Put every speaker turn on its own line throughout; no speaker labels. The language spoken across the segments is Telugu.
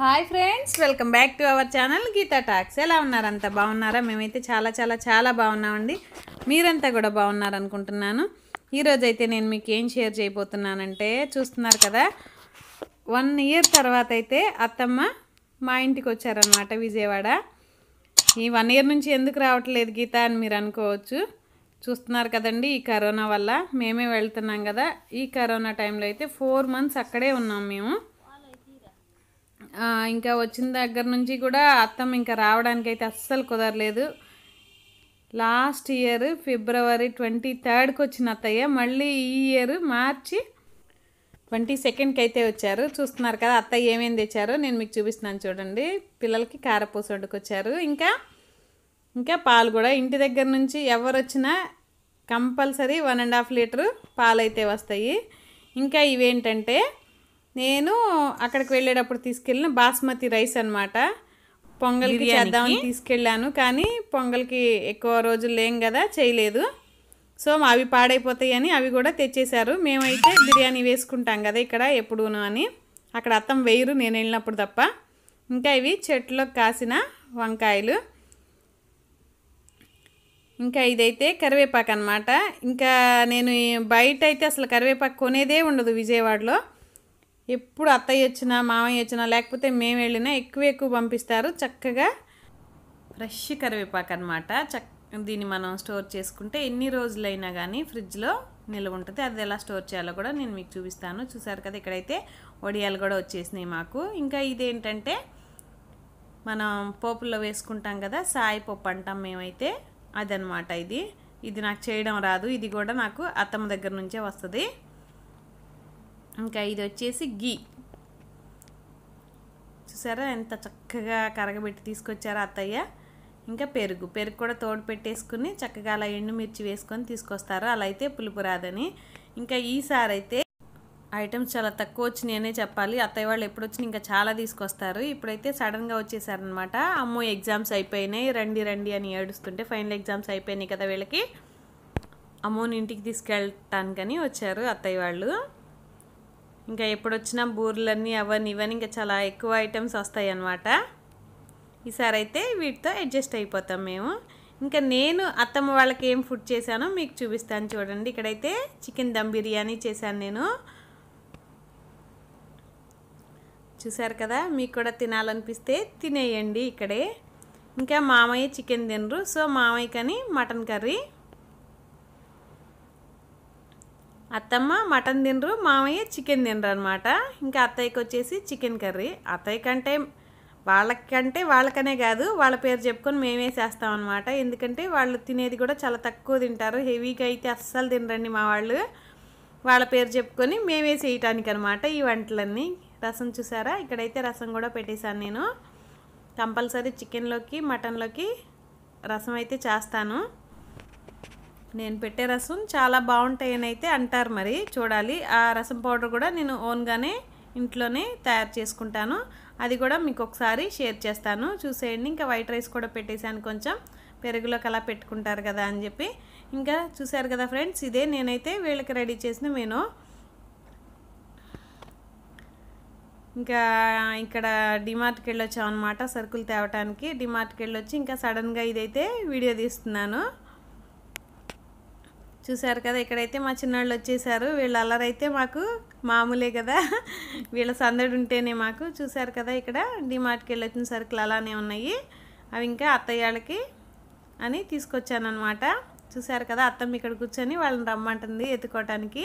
hi friends welcome back to our channel Geetha talks ఎలా ఉన్నారు అంత బాగున్నారా మేమైతే చాలా చాలా చాలా బాగున్నామండి మీరంతా కూడా బాగున్నారనుకుంటున్నాను ఈరోజైతే నేను మీకు ఏం షేర్ చేయబోతున్నానంటే చూస్తున్నారు కదా వన్ ఇయర్ తర్వాత అయితే అత్తమ్మ మా ఇంటికి వచ్చారనమాట విజయవాడ ఈ వన్ ఇయర్ నుంచి ఎందుకు రావట్లేదు గీత అని మీరు అనుకోవచ్చు చూస్తున్నారు కదండి ఈ కరోనా వల్ల మేమే వెళ్తున్నాం కదా ఈ కరోనా టైంలో అయితే ఫోర్ మంత్స్ అక్కడే ఉన్నాం మేము ఇంకా వచ్చిన దగ్గర నుంచి కూడా అత్తమ్మ ఇంకా రావడానికి అయితే అస్సలు కుదరలేదు లాస్ట్ ఇయర్ ఫిబ్రవరి ట్వంటీ థర్డ్కి వచ్చిన అత్తయ్య మళ్ళీ ఈ ఇయర్ మార్చి ట్వంటీ సెకండ్కి అయితే వచ్చారు చూస్తున్నారు కదా అత్తయ్య ఏమేమి తెచ్చారో నేను మీకు చూపిస్తున్నాను చూడండి పిల్లలకి కారపూస వండుకొచ్చారు ఇంకా ఇంకా పాలు కూడా ఇంటి దగ్గర నుంచి ఎవరు వచ్చినా compulsory one and half litre పాలు అయితే వస్తాయి ఇంకా ఇవేంటంటే నేను అక్కడికి వెళ్ళేటప్పుడు తీసుకెళ్ళిన బాస్మతి రైస్ అనమాట పొంగల్కి చేద్దామని తీసుకెళ్ళాను కానీ పొంగల్కి ఎక్కువ రోజులు లేం కదా చేయలేదు సో అవి పాడైపోతాయి అని అవి కూడా తెచ్చేశారు మేమైతే బిర్యానీ వేసుకుంటాం కదా ఇక్కడ ఎప్పుడూను అని అక్కడ అత్తం వేయరు నేను వెళ్ళినప్పుడు తప్ప ఇంకా ఇవి చెట్లో కాసిన వంకాయలు ఇంకా ఇదైతే కరివేపాకు అనమాట ఇంకా నేను బయట అయితే అసలు కరివేపాకు కొనేదే ఉండదు విజయవాడలో ఎప్పుడు అత్తయ్య వచ్చినా మామయ్య వచ్చినా లేకపోతే మేము వెళ్ళినా ఎక్కువ ఎక్కువ పంపిస్తారు చక్కగా ఫ్రెష్ కరివేపాకు అనమాట చక్ దీన్ని మనం స్టోర్ చేసుకుంటే ఎన్ని రోజులైనా కానీ ఫ్రిడ్జ్లో నిల్వ ఉంటుంది అది ఎలా స్టోర్ చేయాలో కూడా నేను మీకు చూపిస్తాను చూసారు కదా ఇక్కడైతే వడియాలు కూడా వచ్చేసినాయి మాకు ఇంకా ఇదేంటంటే మనం పోపుల్లో వేసుకుంటాం కదా సాయి పప్పు అంటాం మేమైతే అదనమాట ఇది ఇది నాకు చేయడం రాదు ఇది కూడా నాకు అత్తమ్మ దగ్గర నుంచే వస్తుంది ఇంకా ఇది వచ్చేసి గీ చూసారా ఎంత చక్కగా కరగబెట్టి తీసుకొచ్చారా అత్తయ్య ఇంకా పెరుగు పెరుగు కూడా తోడు పెట్టేసుకుని చక్కగా అలా ఎండుమిర్చి వేసుకొని తీసుకొస్తారు అలా అయితే పులుపు రాదని ఇంకా ఈసారి అయితే ఐటమ్స్ చాలా తక్కువ వచ్చినాయనే చెప్పాలి అత్తయ్య వాళ్ళు ఎప్పుడు వచ్చినా ఇంకా చాలా తీసుకొస్తారు ఇప్పుడైతే సడన్గా వచ్చేసారనమాట అమ్మో ఎగ్జామ్స్ అయిపోయినాయి రండి రండి అని ఏడుస్తుంటే ఫైనల్ ఎగ్జామ్స్ అయిపోయినాయి కదా వీళ్ళకి అమ్మోని ఇంటికి తీసుకెళ్ళటానికని వచ్చారు అత్తయ్య వాళ్ళు ఇంకా ఎప్పుడొచ్చినా బూర్లన్నీ అవన్నీ ఇవన్నీ ఇంకా చాలా ఎక్కువ ఐటమ్స్ వస్తాయి అన్నమాట ఈసారి అయితే వీటితో అడ్జస్ట్ అయిపోతాం మేము ఇంకా నేను అత్తమ్మ వాళ్ళకి ఏం ఫుడ్ చేశానో మీకు చూపిస్తాను చూడండి ఇక్కడైతే చికెన్ దమ్ బిర్యానీ చేశాను నేను చూసారు కదా మీకు కూడా తినాలనిపిస్తే తినేయండి ఇక్కడే ఇంకా మామయ్య చికెన్ తినరు సో మామయ్య కానీ మటన్ కర్రీ అత్తమ్మ మటన్ తినరు మామయ్య చికెన్ తినరు అనమాట ఇంకా అత్తయ్యకి వచ్చేసి చికెన్ కర్రీ అత్తయ్య కంటే వాళ్ళకంటే వాళ్ళకనే కాదు వాళ్ళ పేరు చెప్పుకొని మేమే చేస్తామన్నమాట ఎందుకంటే వాళ్ళు తినేది కూడా చాలా తక్కువ తింటారు హెవీగా అయితే అస్సలు తినరండి మా వాళ్ళు వాళ్ళ పేరు చెప్పుకొని మేమే చేయటానికి అనమాట ఈ వంటలన్నీ రసం చూసారా ఇక్కడైతే రసం కూడా పెట్టేశాను నేను కంపల్సరీ చికెన్లోకి మటన్లోకి రసం అయితే చేస్తాను నేను పెట్టే రసం చాలా బాగుంటాయని అయితే అంటారు మరి చూడాలి ఆ రసం పౌడర్ కూడా నేను ఓన్గానే ఇంట్లోనే తయారు చేసుకుంటాను అది కూడా మీకు ఒకసారి షేర్ చేస్తాను చూసేయండి ఇంకా వైట్ రైస్ కూడా పెట్టేశాను కొంచెం పెరుగులోకి అలా పెట్టుకుంటారు కదా అని చెప్పి ఇంకా చూసారు కదా ఫ్రెండ్స్ ఇదే నేనైతే వీళ్ళకి రెడీ చేసిన నేను ఇంకా ఇక్కడ డిమార్ట్కి వెళ్ళొచ్చాం అనమాట సరుకులు తేవటానికి డిమార్ట్కి వెళ్ళొచ్చి ఇంకా సడన్గా ఇదైతే వీడియో తీస్తున్నాను చూసారు కదా ఇక్కడైతే మా చిన్నవాళ్ళు వచ్చేసారు వీళ్ళ అల్లరైతే మాకు మామూలే కదా వీళ్ళ సందడి ఉంటేనే మాకు చూసారు కదా ఇక్కడ డిమార్ట్కి వెళ్ళి వచ్చిన సరుకులు అలానే ఉన్నాయి అవి ఇంకా అత్తయ్యాళ్ళకి అని తీసుకొచ్చానమాట చూసారు కదా అత్తమ్మ ఇక్కడ కూర్చొని వాళ్ళని రమ్మంటుంది ఎత్తుకోవటానికి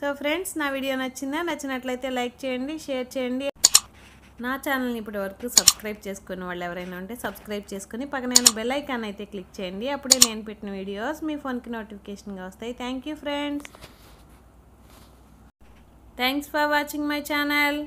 సో ఫ్రెండ్స్ నా వీడియో నచ్చిందా నచ్చినట్లయితే లైక్ చేయండి షేర్ చేయండి నా ఛానల్ని ఇప్పటి వరకు సబ్స్క్రైబ్ చేసుకునే వాళ్ళు ఎవరైనా ఉంటే సబ్స్క్రైబ్ చేసుకుని పక్కనైనా బెల్ ఐకాన్ అయితే క్లిక్ చేయండి అప్పుడే నేను పెట్టిన వీడియోస్ మీ ఫోన్కి నోటిఫికేషన్గా వస్తాయి thank friends thanks for watching my channel